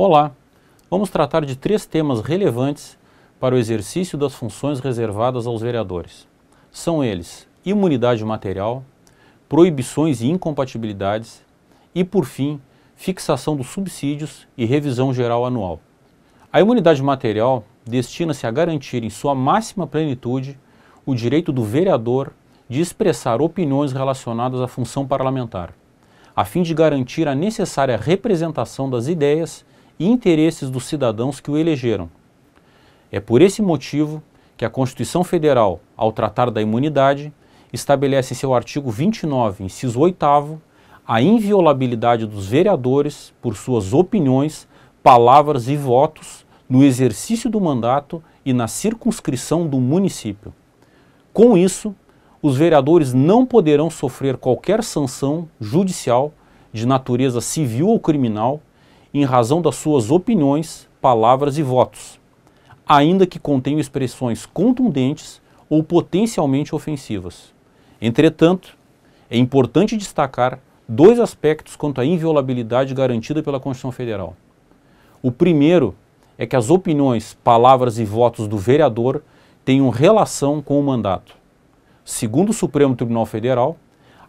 Olá! Vamos tratar de três temas relevantes para o exercício das funções reservadas aos vereadores. São eles imunidade material, proibições e incompatibilidades e, por fim, fixação dos subsídios e revisão geral anual. A imunidade material destina-se a garantir em sua máxima plenitude o direito do vereador de expressar opiniões relacionadas à função parlamentar, a fim de garantir a necessária representação das ideias e interesses dos cidadãos que o elegeram. É por esse motivo que a Constituição Federal, ao tratar da imunidade, estabelece em seu artigo 29, inciso 8, a inviolabilidade dos vereadores por suas opiniões, palavras e votos no exercício do mandato e na circunscrição do município. Com isso, os vereadores não poderão sofrer qualquer sanção judicial de natureza civil ou criminal em razão das suas opiniões, palavras e votos, ainda que contenham expressões contundentes ou potencialmente ofensivas. Entretanto, é importante destacar dois aspectos quanto à inviolabilidade garantida pela Constituição Federal. O primeiro é que as opiniões, palavras e votos do vereador tenham relação com o mandato. Segundo o Supremo Tribunal Federal,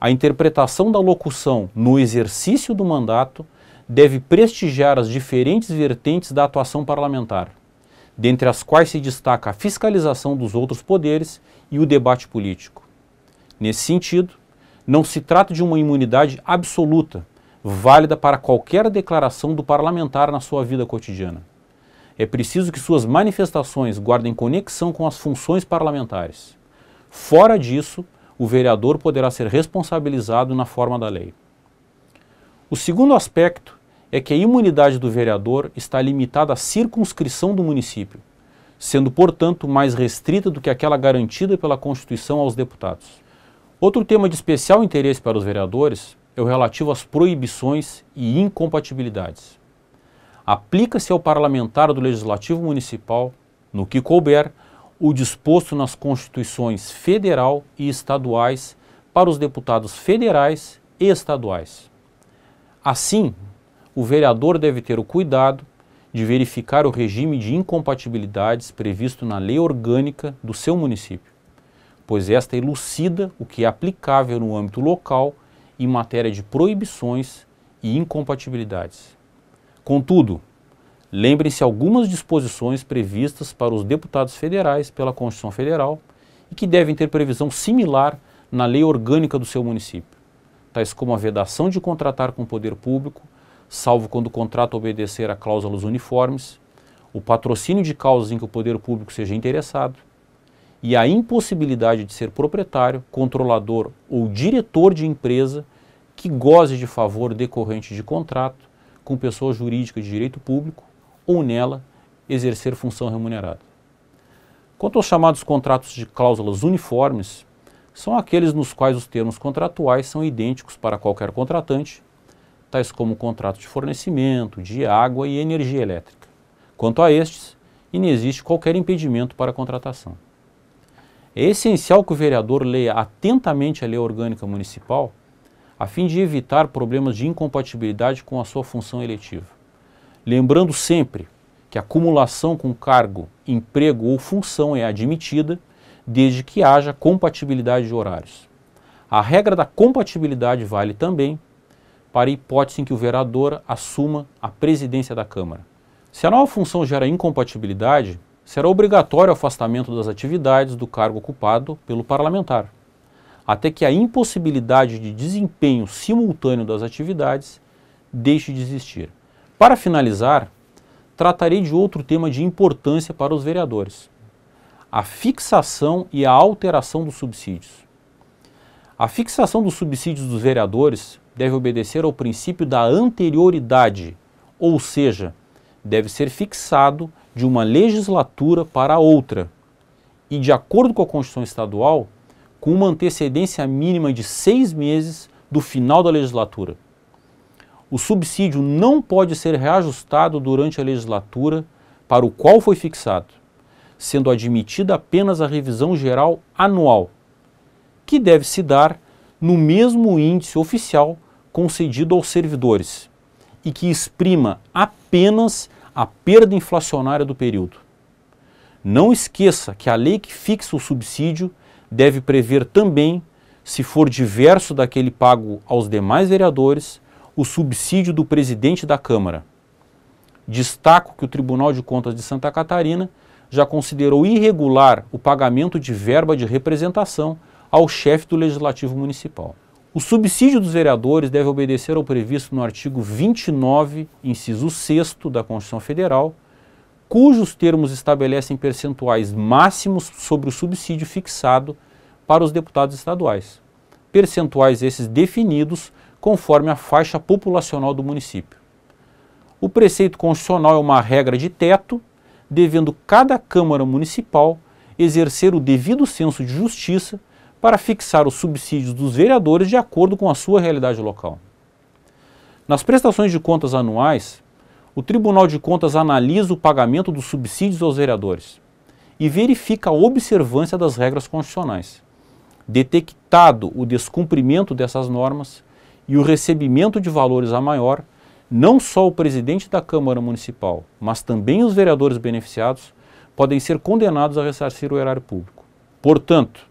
a interpretação da locução no exercício do mandato deve prestigiar as diferentes vertentes da atuação parlamentar, dentre as quais se destaca a fiscalização dos outros poderes e o debate político. Nesse sentido, não se trata de uma imunidade absoluta, válida para qualquer declaração do parlamentar na sua vida cotidiana. É preciso que suas manifestações guardem conexão com as funções parlamentares. Fora disso, o vereador poderá ser responsabilizado na forma da lei. O segundo aspecto é que a imunidade do vereador está limitada à circunscrição do município, sendo, portanto, mais restrita do que aquela garantida pela Constituição aos deputados. Outro tema de especial interesse para os vereadores é o relativo às proibições e incompatibilidades. Aplica-se ao parlamentar do Legislativo Municipal, no que couber, o disposto nas Constituições federal e estaduais para os deputados federais e estaduais. Assim, o vereador deve ter o cuidado de verificar o regime de incompatibilidades previsto na lei orgânica do seu município, pois esta elucida o que é aplicável no âmbito local em matéria de proibições e incompatibilidades. Contudo, lembrem-se algumas disposições previstas para os deputados federais pela Constituição Federal e que devem ter previsão similar na lei orgânica do seu município, tais como a vedação de contratar com o poder público salvo quando o contrato obedecer a cláusulas uniformes, o patrocínio de causas em que o poder público seja interessado e a impossibilidade de ser proprietário, controlador ou diretor de empresa que goze de favor decorrente de contrato com pessoa jurídica de direito público ou nela exercer função remunerada. Quanto aos chamados contratos de cláusulas uniformes, são aqueles nos quais os termos contratuais são idênticos para qualquer contratante tais como contrato de fornecimento, de água e energia elétrica. Quanto a estes, inexiste qualquer impedimento para a contratação. É essencial que o vereador leia atentamente a Lei Orgânica Municipal a fim de evitar problemas de incompatibilidade com a sua função eletiva. Lembrando sempre que a acumulação com cargo, emprego ou função é admitida desde que haja compatibilidade de horários. A regra da compatibilidade vale também para a hipótese em que o vereador assuma a presidência da Câmara. Se a nova função gera incompatibilidade, será obrigatório o afastamento das atividades do cargo ocupado pelo parlamentar, até que a impossibilidade de desempenho simultâneo das atividades deixe de existir. Para finalizar, tratarei de outro tema de importância para os vereadores: a fixação e a alteração dos subsídios. A fixação dos subsídios dos vereadores deve obedecer ao princípio da anterioridade, ou seja, deve ser fixado de uma legislatura para outra e, de acordo com a Constituição Estadual, com uma antecedência mínima de seis meses do final da legislatura. O subsídio não pode ser reajustado durante a legislatura para o qual foi fixado, sendo admitida apenas a revisão geral anual, que deve se dar no mesmo índice oficial concedido aos servidores e que exprima apenas a perda inflacionária do período. Não esqueça que a lei que fixa o subsídio deve prever também, se for diverso daquele pago aos demais vereadores, o subsídio do presidente da Câmara. Destaco que o Tribunal de Contas de Santa Catarina já considerou irregular o pagamento de verba de representação ao chefe do Legislativo Municipal. O subsídio dos vereadores deve obedecer ao previsto no artigo 29, inciso 6 da Constituição Federal, cujos termos estabelecem percentuais máximos sobre o subsídio fixado para os deputados estaduais. Percentuais esses definidos conforme a faixa populacional do município. O preceito constitucional é uma regra de teto, devendo cada Câmara Municipal exercer o devido senso de justiça para fixar os subsídios dos vereadores de acordo com a sua realidade local. Nas prestações de contas anuais, o Tribunal de Contas analisa o pagamento dos subsídios aos vereadores e verifica a observância das regras constitucionais. Detectado o descumprimento dessas normas e o recebimento de valores a maior, não só o presidente da Câmara Municipal, mas também os vereadores beneficiados podem ser condenados a ressarcir o erário público. Portanto,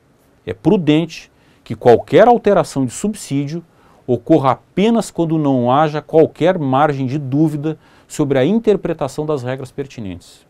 é prudente que qualquer alteração de subsídio ocorra apenas quando não haja qualquer margem de dúvida sobre a interpretação das regras pertinentes.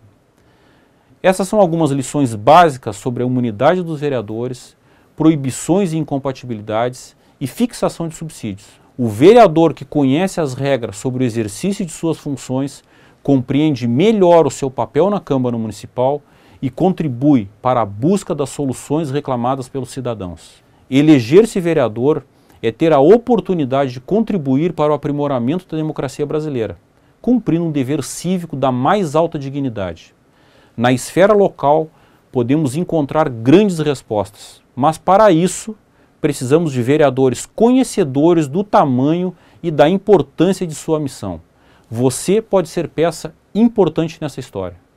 Essas são algumas lições básicas sobre a imunidade dos vereadores, proibições e incompatibilidades e fixação de subsídios. O vereador que conhece as regras sobre o exercício de suas funções compreende melhor o seu papel na Câmara Municipal e contribui para a busca das soluções reclamadas pelos cidadãos. Eleger-se vereador é ter a oportunidade de contribuir para o aprimoramento da democracia brasileira, cumprindo um dever cívico da mais alta dignidade. Na esfera local, podemos encontrar grandes respostas, mas para isso precisamos de vereadores conhecedores do tamanho e da importância de sua missão. Você pode ser peça importante nessa história.